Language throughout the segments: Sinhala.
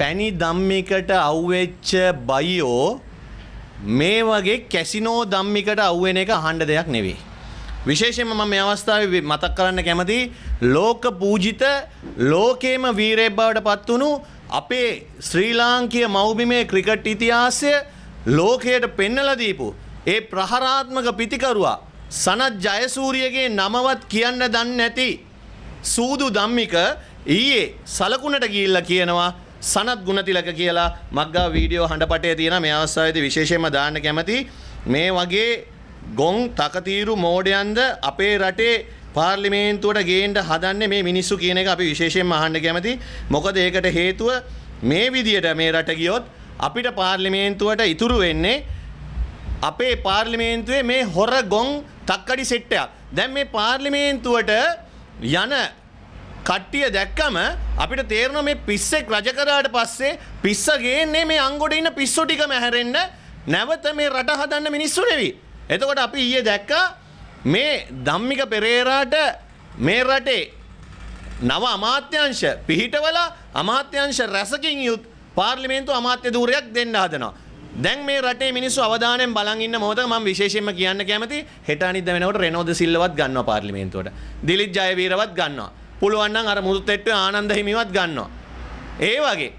පැණි දම්මිකට අව්වෙච්ච බයිෝ මේ වගේ කැසිනෝ දම්මිකට අව්වෙන එක හණ්ඩ දෙයක් නෙවෙයි. විශේෂයෙන්ම මම මේ අවස්ථාවේ මතක් කරන්න කැමති ලෝක පූජිත ලෝකේම වීරයෙක් බවට පත් වුණු අපේ ශ්‍රී ලාංකීය මව්බිමේ ක්‍රිකට් ඉතිහාසය ලෝකයට පෙන්වලා දීපු ඒ ප්‍රහාරාත්මක පිතිකරුවා සනත් ජයසූරියගේ නමවත් කියන්න දන්නේ නැති සූදු ධම්මික ඊයේ සලකුණට ගිහිල්ලා කියනවා සනත් ගුණතිලක කියලා මක්ගා වීඩියෝ හඬපටේ තියෙන මේ අවස්ථාවේදී විශේෂයෙන්ම දාන්න කැමති මේ වගේ ගොන් තකතිරු මෝඩයන්ද අපේ රටේ පාර්ලිමේන්තුවට ගේන්න හදන්නේ මේ මිනිස්සු කියන එක අපි විශේෂයෙන්ම අහන්න කැමති මොකද ඒකට හේතුව මේ විදියට මේ රට ගියොත් අපිට පාර්ලිමේන්තුවට ඉතුරු වෙන්නේ අපේ පාර්ලිමේන්තුවේ මේ හොර ගොන් තක්කඩි සෙට්ටයක්. දැන් මේ පාර්ලිමේන්තුවට යන කට්ටිය දැක්කම අපිට තේරෙන මේ පිස්සෙක් රජ කරාට පස්සේ පිස්ස ගේන්නේ මේ අංගොඩ ඉන්න පිස්සු ටිකම හැරෙන්න නැවත මේ රට හදන්න මිනිස්සු නෙවි. එතකොට අපි ඊයේ දැක්කා මේ ධම්මික පෙරේරාට මේ රටේ නව අමාත්‍යංශ පිහිටවල අමාත්‍යංශ රැසකින් යුත් පාර්ලිමේන්තු අමාත්‍ය ධූරයක් දෙන්න හදනවා. දැන් මේ රටේ මිනිස්සු අවධානයෙන් බලන් ඉන්න මොහොත මම විශේෂයෙන්ම කියන්න කැමති හෙට අනිද්දා වෙනකොට රෙනෝද සිල්ලවත් ගන්නවා පාර්ලිමේන්තුවට. දිලිත් ජයවීරවත් ගන්නවා. පුළුවන් නම් අර මුදුතෙට්ටු ආනන්ද හිමිවත් ගන්නවා. ඒ වගේ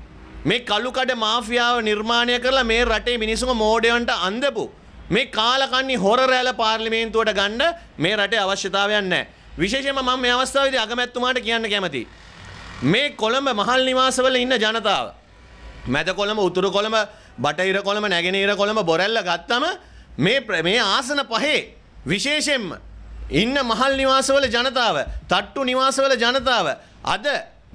මේ කලුකඩ මාෆියාව නිර්මාණය කරලා මේ රටේ මිනිසුන් මෝඩයන්ට අන්දපු මේ කාලකන්ණි හොර රැළ පාර්ලිමේන්තුවට ගන්න මේ රටේ අවශ්‍යතාවයක් නැහැ. විශේෂයෙන්ම මම මේ අවස්ථාවේදී අගමැතිතුමාට කියන්න කැමතියි. මේ කොළඹ මහල් නිවාසවල ඉන්න ජනතාව මැද කොළඹ උතුරු කොළඹ බටහිර කොළඹ නැගෙනහිර කොළඹ බොරැල්ල ගත්තම මේ මේ ආසන පහේ විශේෂයෙන්ම ඉන්න මහල් නිවාසවල ජනතාව, තට්ටු නිවාසවල ජනතාව අද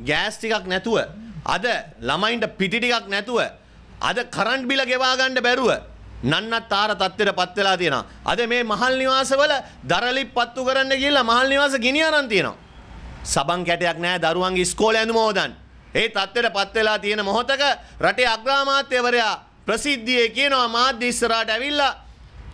ගෑස් ටිකක් නැතුව, අද ළමයින්ට පිටි ටිකක් නැතුව, අද කරන්ට් බිල ගෙවා ගන්න බැරුව නන්නත් ආර තත්ත්වයට පත් වෙලා තියෙනවා. අද මේ මහල් නිවාසවල දරලි පත්තු කරන්න ගිහිල්ලා මහල් නිවාස ගිනි අරන් තියෙනවා. සබන් කැටයක් නැහැ දරුවන්ගේ ඉස්කෝලේ ඇඳුම හොදන්න. ඒ තත්ත්වයට පත් වෙලා තියෙන මොහොතක රටේ අග්‍රාමාත්‍යවරයා ප්‍රසිද්ධියේ කියනවා මාධ්‍ය ඉස්සරහට ඇවිල්ලා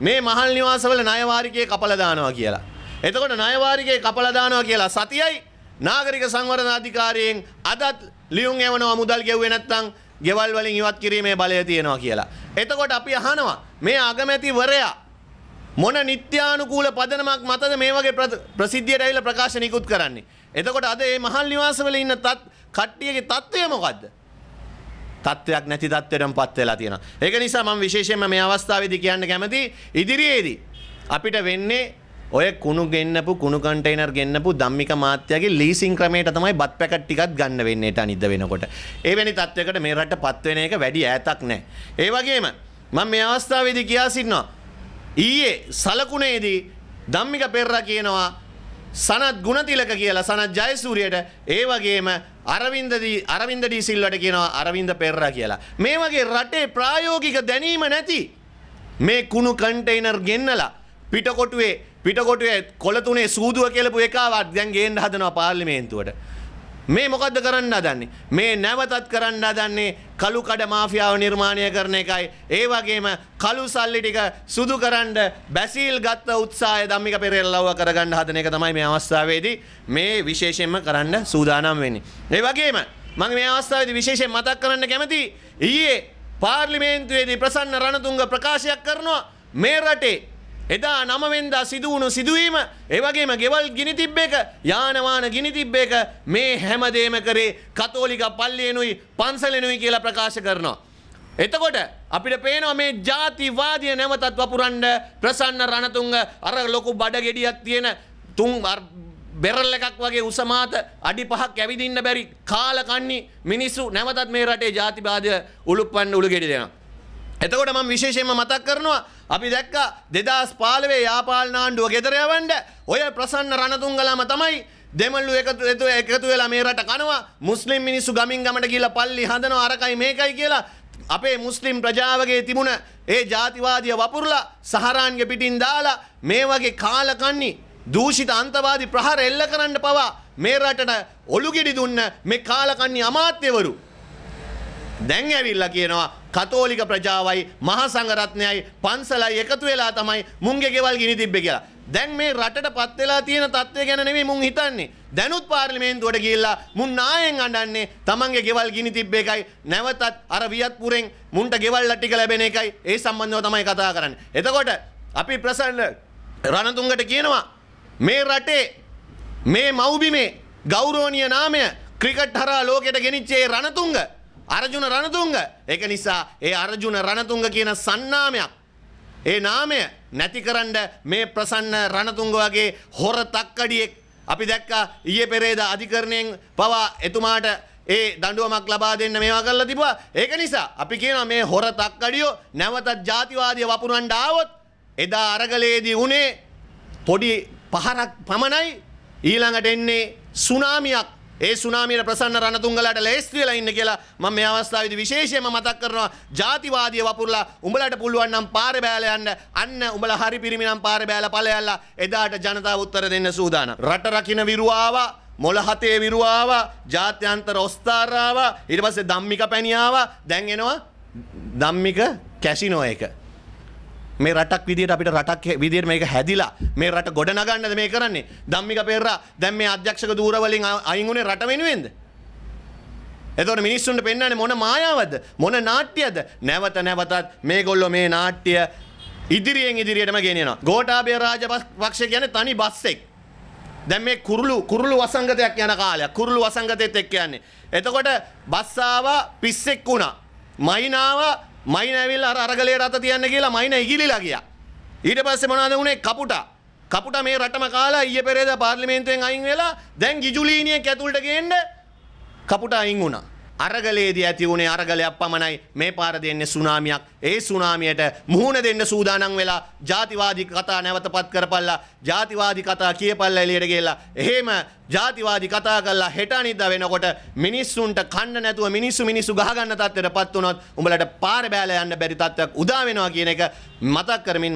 මේ මහල් නිවාසවල ණය වාරිකයේ කපලා දානවා කියලා. එතකොට ණයවාරිකේ කපලා දානවා කියලා සතියයි නාගරික සංවර්ධන අධිකාරියෙන් අදත් ලියුම් එවනවා මුදල් ගෙව්වේ නැත්නම් ගෙවල් වලින් ඉවත් කිරීමේ බලය තියෙනවා කියලා. එතකොට අපි අහනවා මේ අගමැතිවරයා මොන නිත්‍යානුකූල පදනමක් මතද මේ වගේ ප්‍රසිද්ධියට ඇවිල්ලා ප්‍රකාශ නිකුත් කරන්නේ. එතකොට අද මේ මහල් නිවාසවල ඉන්න තත් කට්ටියගේ తත්වය මොකද්ද? තත්වයක් නැති තත්වයටමපත් වෙලා තියෙනවා. ඒක නිසා මම විශේෂයෙන්ම මේ අවස්ථාවේදී කියන්න කැමති ඉදිරියේදී අපිට වෙන්නේ ඔය කුණු ගෙන්න්නපු කුණු කටයිනර් ගෙන්න්නපු දම්මික මාත්‍යගේ ලීසින් ක්‍රමයට තමයි බත් පැකට ටිකත් ගන්න වෙන්නට නිද වෙනකොට. ඒවැනි තත්වකට මේ රට පත්වෙන එක වැඩි ඇතක් නෑ. ඒවගේම මං මේ අවස්ථාවේදි කියා සින්නවා. ඊයේ සලකුණේදී දම්මික පෙරා කියනවා සනත් ගුණතිලක කියලා සනත් ජයසූරියට ඒ වගේම අරවින්දදී අරවින්ද ඩීසිල්වට කියනවා අරවින්ද පෙරා කියලා. මේ වගේ රටේ ප්‍රායෝගික දැනීම නැති මේ කුණු කන්ටයිනර් ගෙන්නලා පිටකොටුවේ පිටකොටුවේ කොළතුනේ සූදුව කියලපු එකාවත් දැන් ගේන්න හදනවා පාර්ලිමේන්තුවට. මේ මොකද්ද කරන්න හදන්නේ? මේ නැවතත් කරන්න හදන්නේ කළු කඩ මාෆියාව නිර්මාණය කරන එකයි. ඒ වගේම කළු සල්ලි ටික සුදු කරන්න බැසිල් ගත්ත උත්සාහය ධම්මික පෙරේරලව කරගන්න හදන එක තමයි මේ අවස්ථාවේදී මේ විශේෂයෙන්ම කරන්න සූදානම් වෙන්නේ. ඒ වගේම මම මේ අවස්ථාවේදී විශේෂයෙන් මතක් කරන්න කැමති ඊයේ පාර්ලිමේන්තුවේදී ප්‍රසන්න රණතුංග ප්‍රකාශයක් කරනවා මේ රටේ එදා නමවෙන්දා සිදුවුණු සිදුවීම ඒවගේම ගෙවල් ගිනි තිබ්බ එක යානවාන ගිනි තිබ්බ එක මේ හැමදේම කරේ කතෝලික පල්ලියනුයි පන්සලෙනුයි කියලා ප්‍රකාශ කරනවා. එතකොට අපිට පේනවා මේ ජාතිවාදය නැවතත් වපුරන්න ප්‍රසන්න රණතුංග අර ලොකු බඩ ගෙඩියක් තියෙන තුන් බෙරල් එකක් වගේ උසමාත අඩි පහක් ඇවිදින්න බැරි කාලකන්නේ මිනිස්සු නැවතත් මේ රටේ ජාතිවාදය උලුප්පන්න උළු ගෙඩි දෙනවා. එතකොට මම විශේෂයෙන්ම මතක් කරනවා අපි දැක්කා 2015 යාපාලන ආණ්ඩුව ගෙදර යවන්න ඔය ප්‍රසන්න රණතුංගලම තමයි දෙමළු එකතු එකතු වෙලා මේ රට කනවා මුස්ලිම් මිනිස්සු ගමින් ගමට ගිහිල්ලා පල්ලි හදනවා අරකයි මේකයි කියලා අපේ මුස්ලිම් ප්‍රජාවගේ තිබුණ ඒ ජාතිවාදිය වපුරලා සහරාන්ගේ පිටින් දාලා මේ වගේ කාලකන්ණි දූෂිත අන්තවාදී ප්‍රහාර එල්ල කරන්න පවා මේ රටට ඔලුගෙඩි දුන්න මේ කාලකන්ණි අමාත්‍යවරු දැන් ඇවිල්ලා කියනවා කතෝලික ප්‍රජාවයි මහා සංඝරත්නයයි පන්සලයි එකතු වෙලා තමයි මුන්ගේ ගෙවල් ගිනි තිබ්බේ කියලා. දැන් මේ රටට පත් වෙලා තියෙන තත්ත්වය ගැන නෙමෙයි මුන් හිතන්නේ. දැනුත් පාර්ලිමේන්තුවට ගිහිල්ලා මුන් නායෙන් අඬන්නේ තමන්ගේ ගෙවල් ගිනි තිබ්බ එකයි නැවතත් අර වියත්පුරෙන් මුන්ට ගෙවල් ටික ලැබෙන එකයි ඒ සම්බන්ධව තමයි කතා කරන්නේ. එතකොට අපි ප්‍රසන්න රණතුංගට කියනවා මේ රටේ මේ මව්බිමේ ගෞරවනීය නාමය ක්‍රිකට් හරහා ලෝකෙට ගෙනිච්ච ඒ රණතුංග අරජුන රණතුංග. ඒක නිසා ඒ අරජුන රණතුංග කියන සන්නාමයක් ඒ නාමය නැතිකරන්න මේ ප්‍රසන්න රණතුංග වගේ හොර තක්කඩියෙක් අපි දැක්කා ඊයේ පෙරේදා අධිකරණයෙන් පවා එතුමාට ඒ දඬුවමක් ලබා දෙන්න මේවා කරලා තිබුණා. ඒක නිසා අපි කියනවා මේ හොර තක්කඩියෝ නැවතත් ජාතිවාදී වපුරන්න ආවොත් එදා අරගලේදී උනේ පොඩි පහරක් පමණයි ඊළඟට එන්නේ සුනාමියක් ඒ සුනාමියට ප්‍රසන්න රණතුංගලට ලේස්ති වෙලා ඉන්න කියලා මම මේ අවස්ථාවේදී විශේෂයෙන්ම මතක් කරනවා ಜಾතිවාදී වපුරලා උඹලට පුළුවන් නම් පාරේ බෑලා යන්න අන්න උඹලා හරි පිරිමිනම් පාරේ බෑලා ඵලයල්ලා එදාට ජනතාව උත්තර දෙන්න සූදානම් රට රකින්න විරුවාව මොළ හතේ විරුවාව ජාත්‍යන්තර ඔස්තාරාව ඊට පස්සේ ධම්මික පැණියාව දැන් එනවා ධම්මික කැසිනෝ එක මේ රටක් විදිට අපිට රටක් විදිර මේක හැදිලා මේ රට ගොඩ නගන්නද මේ කරන්නේ දම්මික පෙරා දැම් මේ අධ්‍යක්ෂක දූරවලින් අයිගුණේ රට වෙනුවෙන්ද. එතොට මිනිස්සුන්ට පෙන්න්නන මොන මායාවද මොන නාට්‍යයද නැවත නැවතත් මේ ගොල්ලො මේ නාට්‍ය ඉදිරියෙන් ඉදිරියටම ගෙනෙන ගෝටාබේ රාජ පක්ෂ ගැන තනි බස්සෙක්. දැම් මේ කුරුලු කුරුලු වසංගතයක් යන කාලයක් කුරුලු වසංගතයත් එක්ක යන්නේ. එතකොට බස්සාව පිස්සෙක් වුණා. මයිනාව මයින ඇවිල්ලා අර අරගලයට අත තියන්න කියලා මයින ඉගිලිලා ගියා. ඊට පස්සේ මොනවද වුනේ කපුටා. කපුටා මේ රටම කාලා ඊයේ පෙරේදා පාර්ලිමේන්තුවෙන් අයින් වෙලා දැන් ගිජුලීනියෙක් ඇතුළට ගේන්න කපුටා අයින් වුණා. අරගලේදී ඇති වුණේ අරගලයක් පමණයි මේ පාර දෙන්නේ සුනාමියක්. ඒ සුනාමියට මුහුණ දෙන්න සූදානම් වෙලා ජාතිවාදී කතා නැවතපත් කරපල්ලා ජාතිවාදී කතා කියපල්ලා එළියට ගෙලා. එහෙම ජාතිවාදී කතා කරලා හෙට අනිද්දා වෙනකොට මිනිස්සුන්ට කන්න නැතුව මිනිස්සු මිනිස්සු ගහගන්න තත්ත්වයටපත් වුණොත් උඹලට පාර බෑලා යන්න බැරි තත්ත්වයක් උදා වෙනවා කියන එක මතක් කරමින්